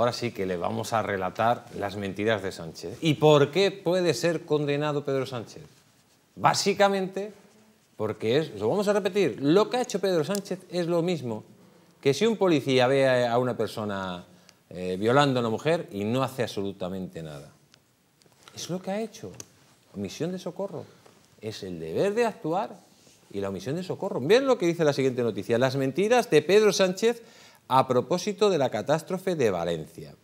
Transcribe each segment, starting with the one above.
ahora sí que le vamos a relatar las mentiras de Sánchez. ¿Y por qué puede ser condenado Pedro Sánchez? Básicamente porque es, lo vamos a repetir, lo que ha hecho Pedro Sánchez es lo mismo que si un policía ve a una persona eh, violando a una mujer y no hace absolutamente nada. Es lo que ha hecho. Omisión de socorro. Es el deber de actuar y la omisión de socorro. Miren lo que dice la siguiente noticia. Las mentiras de Pedro Sánchez a propósito de la catástrofe de Valencia.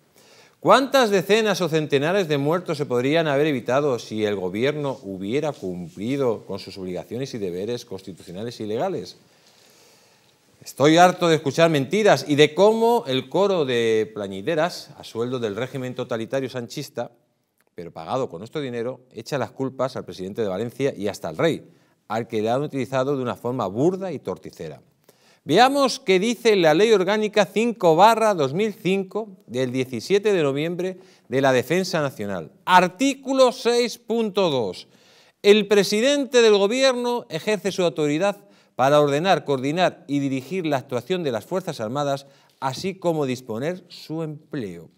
¿Cuántas decenas o centenares de muertos se podrían haber evitado si el gobierno hubiera cumplido con sus obligaciones y deberes constitucionales y legales? Estoy harto de escuchar mentiras y de cómo el coro de plañideras, a sueldo del régimen totalitario sanchista, pero pagado con nuestro dinero, echa las culpas al presidente de Valencia y hasta al rey, al que le han utilizado de una forma burda y torticera. Veamos qué dice la Ley Orgánica 5-2005 del 17 de noviembre de la Defensa Nacional. Artículo 6.2. El presidente del Gobierno ejerce su autoridad para ordenar, coordinar y dirigir la actuación de las Fuerzas Armadas, así como disponer su empleo.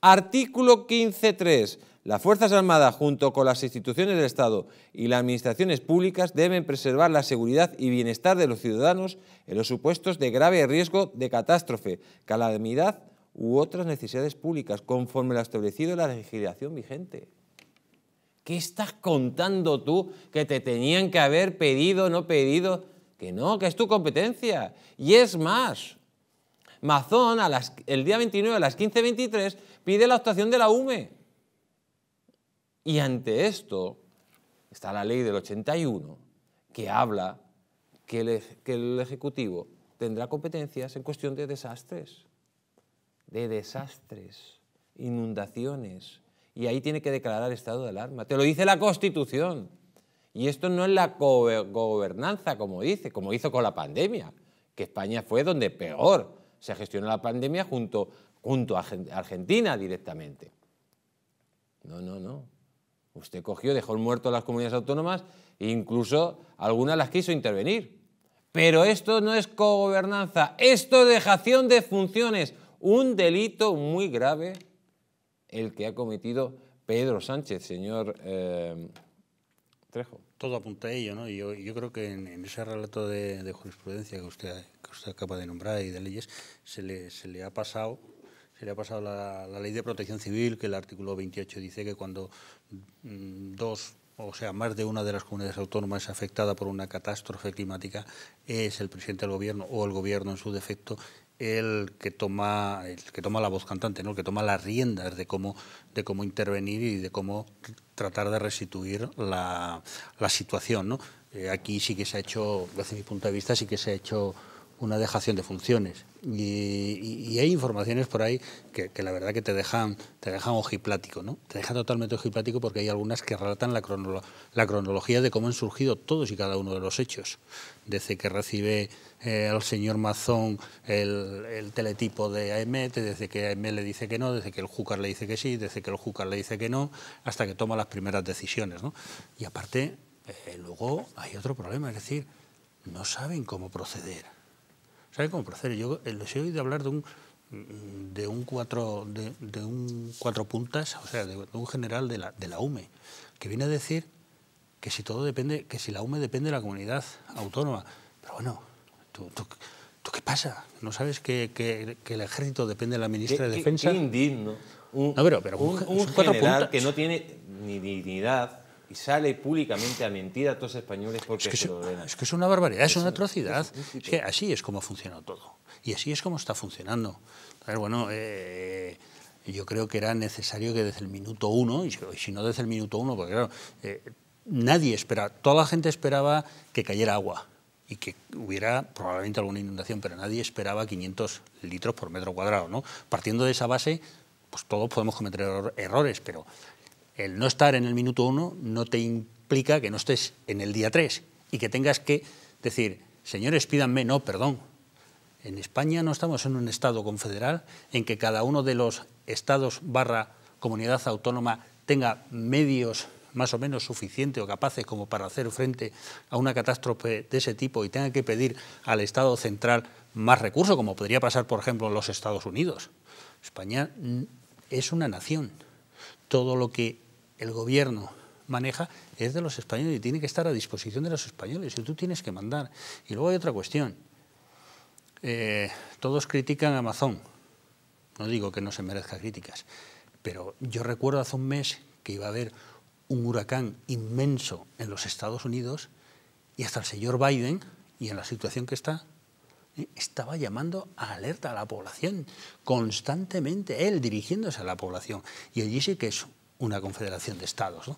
Artículo 15.3. Las Fuerzas Armadas, junto con las instituciones del Estado y las administraciones públicas, deben preservar la seguridad y bienestar de los ciudadanos en los supuestos de grave riesgo de catástrofe, calamidad u otras necesidades públicas, conforme lo establecido en la legislación vigente. ¿Qué estás contando tú que te tenían que haber pedido, no pedido? Que no, que es tu competencia. Y es más, Mazón, a las, el día 29 a las 15.23, pide la actuación de la UME y ante esto está la ley del 81 que habla que el, Ejecutivo tendrá competencias en cuestión de desastres, de desastres, inundaciones, y ahí tiene que declarar estado de alarma. Te lo dice la Constitución. Y esto no es la gobernanza, como dice, como hizo con la pandemia, que España fue donde peor se gestionó la pandemia junto, junto a Argentina directamente. No, no, no. Usted cogió, dejó el muerto a las comunidades autónomas e incluso algunas las quiso intervenir. Pero esto no es cogobernanza, esto es dejación de funciones, un delito muy grave el que ha cometido Pedro Sánchez, señor eh, Trejo. Todo apunta a ello, ¿no? Yo, yo creo que en, ese relato de, jurisprudencia que usted, acaba de nombrar y de leyes, se le ha pasado se le ha pasado la, ley de protección civil, que el artículo 28 dice que cuando mm, dos o sea, más de una de las comunidades autónomas es afectada por una catástrofe climática, es el presidente del gobierno o el gobierno en su defecto el que toma, el que toma la voz cantante, ¿no? el que toma las riendas de cómo, de cómo intervenir y de cómo tratar de restituir la, situación. ¿no? Eh, aquí sí que se ha hecho, desde mi punto de vista, sí que se ha hecho una dejación de funciones. Y, hay informaciones por ahí que, la verdad que te dejan, te dejan ojiplático, ¿no? Te dejan totalmente ojiplático porque hay algunas que relatan la, la cronología de cómo han surgido todos y cada uno de los hechos. Desde que recibe eh, al señor Mazón el, teletipo de AEMET, desde que AM le dice que no, desde que el Júcar le dice que sí, desde que el Júcar le dice que no, hasta que toma las primeras decisiones, ¿no? Y aparte, eh, luego hay otro problema, es decir, no saben cómo proceder sabe cómo proceder Yo eh, les he oído hablar de un, mm, de un, cuatro, de, un cuatro puntas, o sea, de, un general de la, de la UME, que viene a decir que si todo depende, que si la UME depende de la comunidad autónoma. Pero bueno, tú, qué pasa? ¿No sabes que, el ejército depende de la ministra de Defensa? Qué indigno. Un, no, pero, un, general puntas. que no tiene ni dignidad, y sale públicamente a mentir a todos los españoles porque es que se lo Es que es una barbaridad, es, una atrocidad. así es como ha todo. Y así es como está funcionando. bueno, eh, yo creo que era necesario que desde el minuto uno, y si no desde el minuto uno, porque claro, eh, nadie espera, toda la gente esperaba que cayera agua y que hubiera probablemente alguna inundación, pero nadie esperaba 500 litros por metro cuadrado, ¿no? Partiendo de esa base, pues todos podemos cometer errores, pero el no estar en el minuto uno no te implica que no estés en el día tres y que tengas que decir, señores, pídanme, no, perdón. En España no estamos en un Estado confederal en que cada uno de los Estados barra comunidad autónoma tenga medios más o menos suficientes o capaces como para hacer frente a una catástrofe de ese tipo y tenga que pedir al Estado central más recursos, como podría pasar, por ejemplo, en los Estados Unidos. España es una nación. Todo lo que el gobierno maneja es de los españoles y tiene que estar a disposición de los españoles y tú tienes que mandar. Y luego hay otra cuestión. Eh, todos critican a Amazon. No digo que no se merezca críticas, pero yo recuerdo hace un mes que iba a haber un huracán inmenso en los Estados Unidos y hasta el señor Biden, y en la situación que está, estaba llamando a alerta a la población constantemente, él dirigiéndose a la población. Y allí sí que es una confederación de estados.